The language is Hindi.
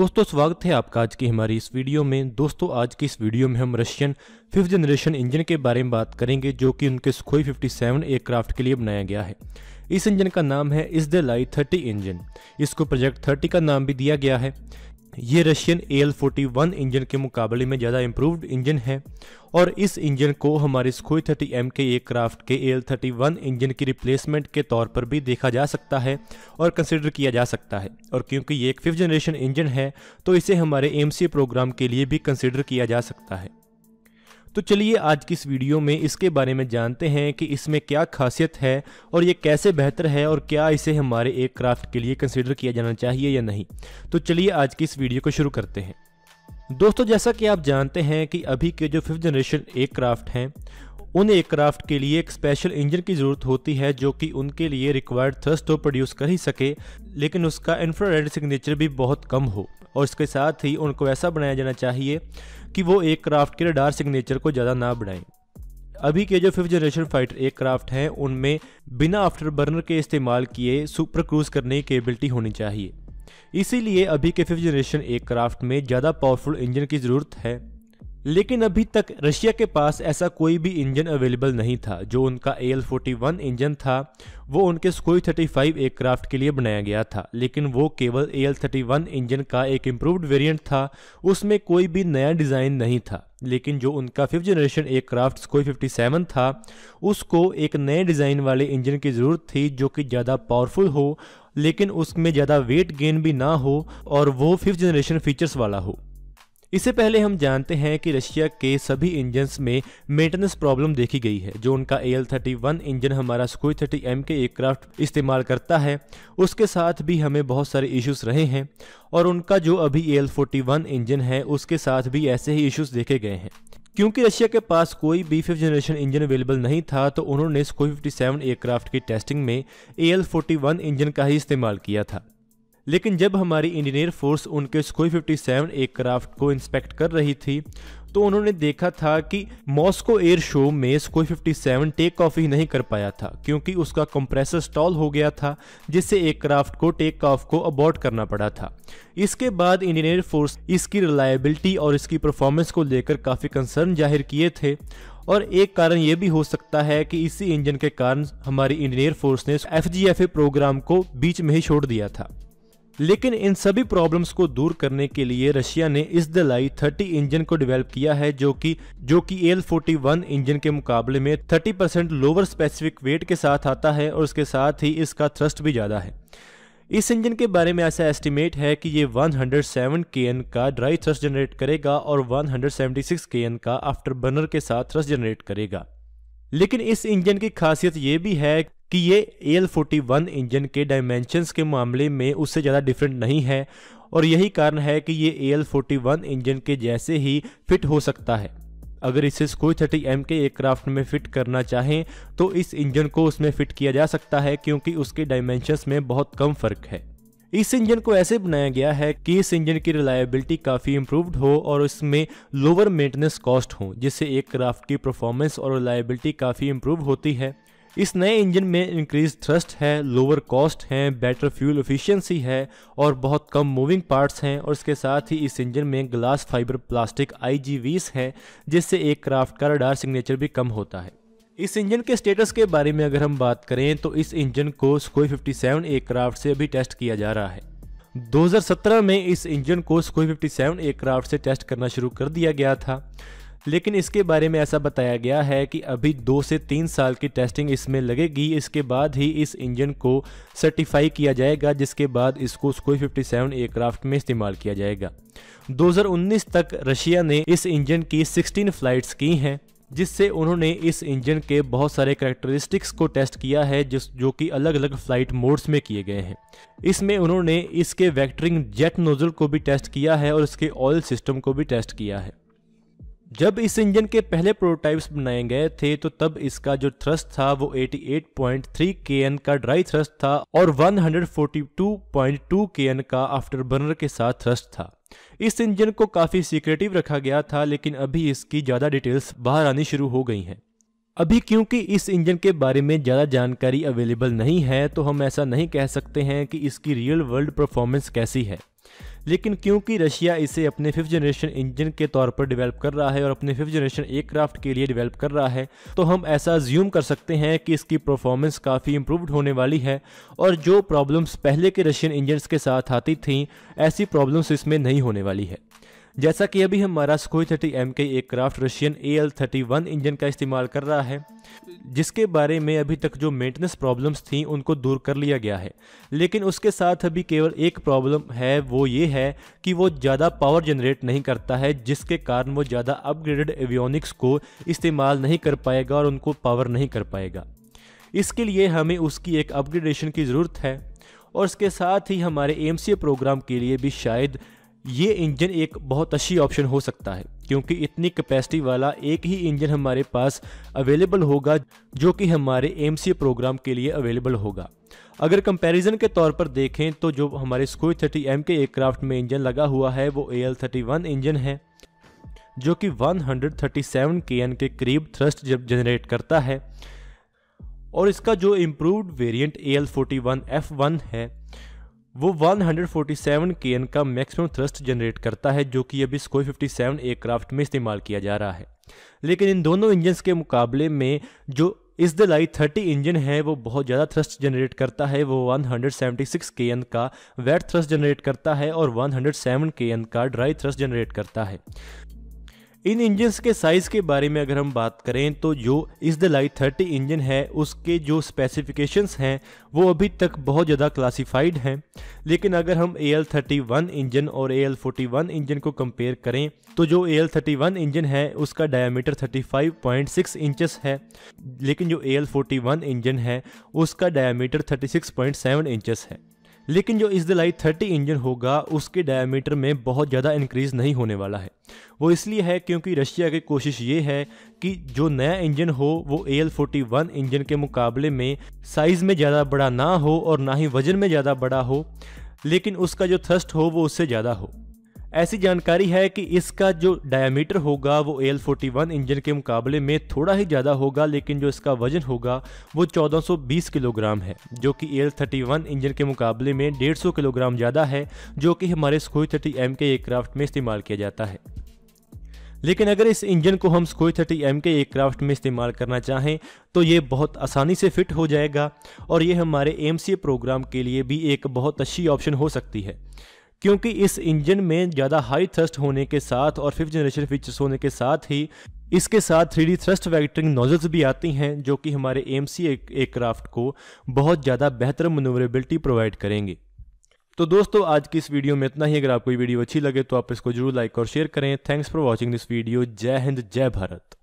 दोस्तों स्वागत है आपका आज की हमारी इस वीडियो में दोस्तों आज की इस वीडियो में हम रशियन फिफ्थ जनरेशन इंजन के बारे में बात करेंगे जो कि उनके सुखोई 57 एयरक्राफ्ट के लिए बनाया गया है इस इंजन का नाम है इस द लाई थर्टी इंजन इसको प्रोजेक्ट थर्टी का नाम भी दिया गया है ये रशियन ए एल इंजन के मुकाबले में ज़्यादा इम्प्रूव्ड इंजन है और इस इंजन को हमारे स्कोई थर्टी एम के एयरक्राफ्ट के एल थर्टी वन इंजन की रिप्लेसमेंट के तौर पर भी देखा जा सकता है और कंसिडर किया जा सकता है और क्योंकि ये एक फिफ्थ जनरेशन इंजन है तो इसे हमारे एम प्रोग्राम के लिए भी कंसिडर किया जा सकता है तो चलिए आज की इस वीडियो में इसके बारे में जानते हैं कि इसमें क्या खासियत है और ये कैसे बेहतर है और क्या इसे हमारे एयरक्राफ्ट के लिए कंसिडर किया जाना चाहिए या नहीं तो चलिए आज की इस वीडियो को शुरू करते हैं दोस्तों जैसा कि आप जानते हैं कि अभी के जो फिफ्थ जनरेशन एयरक्राफ्ट हैं उन एयरक्राफ्ट के लिए एक स्पेशल इंजन की ज़रूरत होती है जो कि उनके लिए रिक्वायर्ड थ्रस्ट तो प्रोड्यूस कर ही सके लेकिन उसका इंफ्रारेड सिग्नेचर भी बहुत कम हो और इसके साथ ही उनको ऐसा बनाया जाना चाहिए कि वो एयरक्राफ्ट के रडार सिग्नेचर को ज़्यादा ना बढ़ाएं अभी के जो फिफ्थ जनरेशन फाइटर एयरक्राफ्ट हैं उनमें बिना आफ्टर बर्नर के इस्तेमाल किए सुपर क्रूज करने की केबिलिटी होनी चाहिए इसीलिए अभी के फिफ्थ जनरेशन एयरक्राफ्ट में ज़्यादा पावरफुल इंजन की ज़रूरत है लेकिन अभी तक रशिया के पास ऐसा कोई भी इंजन अवेलेबल नहीं था जो उनका A L forty one engine था वो उनके स्कोई थर्टी फाइव एयरक्राफ्ट के लिए बनाया गया था लेकिन वो केवल A L thirty one engine का एक इम्प्रूव्ड वेरिएंट था उसमें कोई भी नया डिज़ाइन नहीं था लेकिन जो उनका fifth generation aircraft Sukhoi seven था उसको एक नए डिज़ाइन वाले इंजन की ज़रूरत थी जो कि ज़्यादा पावरफुल हो लेकिन उसमें ज़्यादा वेट गेन भी ना हो और वो फिफ्थ जनरेशन फीचर्स वाला हो इससे पहले हम जानते हैं कि रशिया के सभी इंजन में मेंटेनेंस प्रॉब्लम देखी गई है जो उनका एल थर्टी वन इंजन हमारा स्कूल थर्टी एम के एयरक्राफ्ट इस्तेमाल करता है उसके साथ भी हमें बहुत सारे इश्यूज रहे हैं और उनका जो अभी एल फोर्टी वन इंजन है उसके साथ भी ऐसे ही इश्यूज देखे गए हैं क्योंकि रशिया के पास कोई बी फिफ्थ जनरेशन इंजन अवेलेबल नहीं था तो उन्होंने फिफ्टी सेवन एयरक्राफ्ट की टेस्टिंग में A L forty one engine का ही इस्तेमाल किया था लेकिन जब हमारी इंजीनियर फोर्स उनके स्कोई 57 एयरक्राफ्ट को इंस्पेक्ट कर रही थी तो उन्होंने देखा था कि मॉस्को एयर शो में स्कोई 57 टेक ऑफ ही नहीं कर पाया था क्योंकि उसका कंप्रेसर स्टॉल हो गया था जिससे एयरक्राफ्ट को टेक ऑफ को अबॉर्ड करना पड़ा था इसके बाद इंडियन एयर फोर्स इसकी रिलायबिलिटी और इसकी परफॉर्मेंस को लेकर काफ़ी कंसर्न जाहिर किए थे और एक कारण यह भी हो सकता है कि इसी इंजन के कारण हमारी इंडियन एयर फोर्स ने एफ प्रोग्राम को बीच में ही छोड़ दिया था लेकिन इन सभी प्रॉब्लम्स को दूर करने के लिए रशिया ने इस दलाई 30 इंजन को डेवलप किया है जो कि जो कि एल इंजन के मुकाबले में 30 परसेंट लोअर स्पेसिफिक वेट के साथ आता है और उसके साथ ही इसका थ्रस्ट भी ज़्यादा है इस इंजन के बारे में ऐसा एस्टिमेट है कि ये 107 kN का ड्राई थ्रस्ट जनरेट करेगा और 176 kN का आफ्टर बर्नर के साथ थ्रस्ट जनरेट करेगा लेकिन इस इंजन की खासियत ये भी है कि ये एल फोर्टी वन इंजन के डायमेंशनस के मामले में उससे ज़्यादा डिफरेंट नहीं है और यही कारण है कि ये एल फोर्टी वन इंजन के जैसे ही फिट हो सकता है अगर इसे स्कोई थर्टी एम के एयरक्राफ्ट में फिट करना चाहें तो इस इंजन को उसमें फिट किया जा सकता है क्योंकि उसके डायमेंशंस में बहुत कम फर्क है इस इंजन को ऐसे बनाया गया है कि इस इंजन की रिलायबिलिटी काफ़ी इम्प्रूवड हो और इसमें लोअर मेंटेनेंस कॉस्ट हो जिससे एयरक्राफ्ट क्राफ्ट की परफॉर्मेंस और रिलायबिलिटी काफ़ी इम्प्रूव होती है इस नए इंजन में इंक्रीज थ्रस्ट है लोअर कॉस्ट है बेटर फ्यूल एफिशिएंसी है और बहुत कम मूविंग पार्ट्स हैं और इसके साथ ही इस इंजन में ग्लास फाइबर प्लास्टिक आई हैं जिससे एक क्राफ्ट का रडार सिग्नेचर भी कम होता है इस इंजन के स्टेटस के बारे में अगर हम बात करें तो इस इंजन को स्कोई फिफ्टी सेवन से अभी टेस्ट किया जा रहा है 2017 में इस इंजन को स्कोई 57 एयरक्राफ्ट से टेस्ट करना शुरू कर दिया गया था लेकिन इसके बारे में ऐसा बताया गया है कि अभी दो से तीन साल की टेस्टिंग इसमें लगेगी इसके बाद ही इस इंजन को सर्टिफाई किया जाएगा जिसके बाद इसको स्कोई 57 एयरक्राफ्ट में इस्तेमाल किया जाएगा 2019 तक रशिया ने इस इंजन की 16 फ्लाइट्स की हैं जिससे उन्होंने इस इंजन के बहुत सारे करेक्टरिस्टिक्स को टेस्ट किया है जिस जो कि अलग अलग फ्लाइट मोड्स में किए गए हैं इसमें उन्होंने इसके वैक्टरिंग जेट नोजल को भी टेस्ट किया है और इसके ऑयल सिस्टम को भी टेस्ट किया है जब इस इंजन के पहले प्रोटोटाइप्स बनाए गए थे तो तब इसका जो थ्रस्ट था वो 88.3 kN का ड्राई थ्रस्ट था और 142.2 kN का आफ्टर बर्नर के साथ थ्रस्ट था इस इंजन को काफ़ी सीक्रेटिव रखा गया था लेकिन अभी इसकी ज़्यादा डिटेल्स बाहर आनी शुरू हो गई हैं अभी क्योंकि इस इंजन के बारे में ज़्यादा जानकारी अवेलेबल नहीं है तो हम ऐसा नहीं कह सकते हैं कि इसकी रियल वर्ल्ड परफॉर्मेंस कैसी है लेकिन क्योंकि रशिया इसे अपने फिफ्थ जनरेशन इंजन के तौर पर डेवलप कर रहा है और अपने फिफ्थ जनरेशन एयरक्राफ्ट के लिए डेवलप कर रहा है तो हम ऐसा ज्यूम कर सकते हैं कि इसकी परफॉर्मेंस काफ़ी इम्प्रूवड होने वाली है और जो प्रॉब्लम्स पहले के रशियन इंजन के साथ आती थी ऐसी प्रॉब्लम्स इसमें नहीं होने वाली है जैसा कि अभी हमारा स्कोई थर्टी एम के aircraft Russian A L thirty one engine का इस्तेमाल कर रहा है जिसके बारे में अभी तक जो मेंटेनेंस प्रॉब्लम्स थी उनको दूर कर लिया गया है लेकिन उसके साथ अभी केवल एक प्रॉब्लम है वो ये है कि वो ज़्यादा पावर जनरेट नहीं करता है जिसके कारण वो ज़्यादा अपग्रेडेड एवियोनिक्स को इस्तेमाल नहीं कर पाएगा और उनको पावर नहीं कर पाएगा इसके लिए हमें उसकी एक अपग्रेडेशन की ज़रूरत है और इसके साथ ही हमारे एम प्रोग्राम के लिए भी शायद ये इंजन एक बहुत अच्छी ऑप्शन हो सकता है क्योंकि इतनी कैपेसिटी वाला एक ही इंजन हमारे पास अवेलेबल होगा जो कि हमारे एम प्रोग्राम के लिए अवेलेबल होगा अगर कंपैरिजन के तौर पर देखें तो जो हमारे स्कोई थर्टी एम के एयरक्राफ्ट में इंजन लगा हुआ है वो A L thirty one engine है जो कि 137 सेवन के एन के करीब थ्रस्ट जनरेट करता है और इसका जो वन एफ वन है वो 147 kN का मैक्सिमम थ्रस्ट जनरेट करता है जो कि स्कोई फिफ्टी 57 एयरक्राफ्ट में इस्तेमाल किया जा रहा है लेकिन इन दोनों इंजन्स के मुकाबले में जो इस द थर्टी इंजन है वो बहुत ज़्यादा थ्रस्ट जनरेट करता है वो 176 एन का वेट थ्रस्ट जनरेट करता है और 107 एन का ड्राई थ्रस्ट जनरेट करता है इन इंजन के साइज़ के बारे में अगर हम बात करें तो जो इस द लाइट थर्टी इंजन है उसके जो स्पेसिफिकेशंस हैं वो अभी तक बहुत ज़्यादा क्लासिफाइड हैं लेकिन अगर हम A L thirty one engine और A L forty one engine को कंपेयर करें तो जो A L thirty one engine है उसका diameter thirty five point six inches है लेकिन जो A L forty one engine है उसका diameter thirty six point seven inches है लेकिन जो इस दिलाई थर्टी इंजन होगा उसके डायमीटर में बहुत ज़्यादा इंक्रीज़ नहीं होने वाला है वो इसलिए है क्योंकि रशिया की कोशिश ये है कि जो नया इंजन हो वो ए एल इंजन के मुकाबले में साइज़ में ज़्यादा बड़ा ना हो और ना ही वज़न में ज़्यादा बड़ा हो लेकिन उसका जो थ्रस्ट हो वो उससे ज़्यादा हो ऐसी जानकारी है कि इसका जो डायमीटर होगा वो एल फोर्टी वन इंजन के मुकाबले में थोड़ा ही ज़्यादा होगा लेकिन जो इसका वजन होगा वो 1420 किलोग्राम है जो कि एल थर्टी वन इंजन के मुकाबले में 150 किलोग्राम ज़्यादा है जो कि हमारे स्कोई थर्टी एम के एयरक्राफ्ट में इस्तेमाल किया जाता है लेकिन अगर इस इंजन को हम स्कोई थर्टी एम के एयरक्राफ्ट में इस्तेमाल करना चाहें तो ये बहुत आसानी से फिट हो जाएगा और ये हमारे एम प्रोग्राम के लिए भी एक बहुत अच्छी ऑप्शन हो सकती है क्योंकि इस इंजन में ज़्यादा हाई थ्रस्ट होने के साथ और फिफ्थ जनरेशन फीचर्स होने के साथ ही इसके साथ three D thrust vectoring nozzles भी आती हैं जो कि हमारे एम सी एयरक्राफ्ट को बहुत ज़्यादा बेहतर मनोवरेबिलिटी प्रोवाइड करेंगे तो दोस्तों आज की इस वीडियो में इतना ही अगर आपको ये वीडियो अच्छी लगे तो आप इसको जरूर लाइक और शेयर करें thanks for watching this video जय हिंद जय भारत